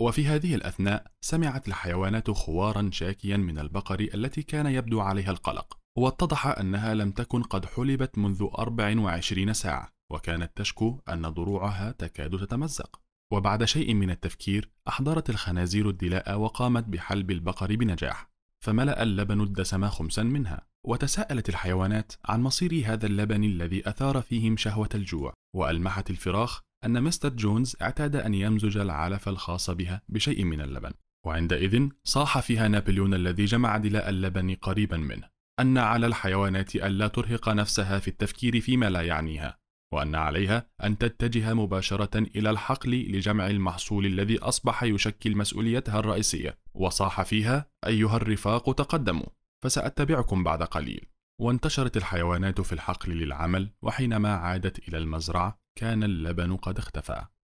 وفي هذه الأثناء سمعت الحيوانات خوارا شاكيا من البقر التي كان يبدو عليها القلق واتضح أنها لم تكن قد حلبت منذ 24 ساعة وكانت تشكو أن ضروعها تكاد تتمزق وبعد شيء من التفكير أحضرت الخنازير الدلاء وقامت بحلب البقر بنجاح فملأ اللبن الدسم خمسا منها وتساءلت الحيوانات عن مصير هذا اللبن الذي أثار فيهم شهوة الجوع وألمحت الفراخ أن مستر جونز اعتاد أن يمزج العلف الخاص بها بشيء من اللبن وعندئذ صاح فيها نابليون الذي جمع دلاء اللبن قريبا منه أن على الحيوانات ألا ترهق نفسها في التفكير فيما لا يعنيها وأن عليها أن تتجه مباشرة إلى الحقل لجمع المحصول الذي أصبح يشكل مسؤوليتها الرئيسية وصاح فيها أيها الرفاق تقدموا فسأتبعكم بعد قليل وانتشرت الحيوانات في الحقل للعمل وحينما عادت إلى المزرعة كان اللبن قد اختفى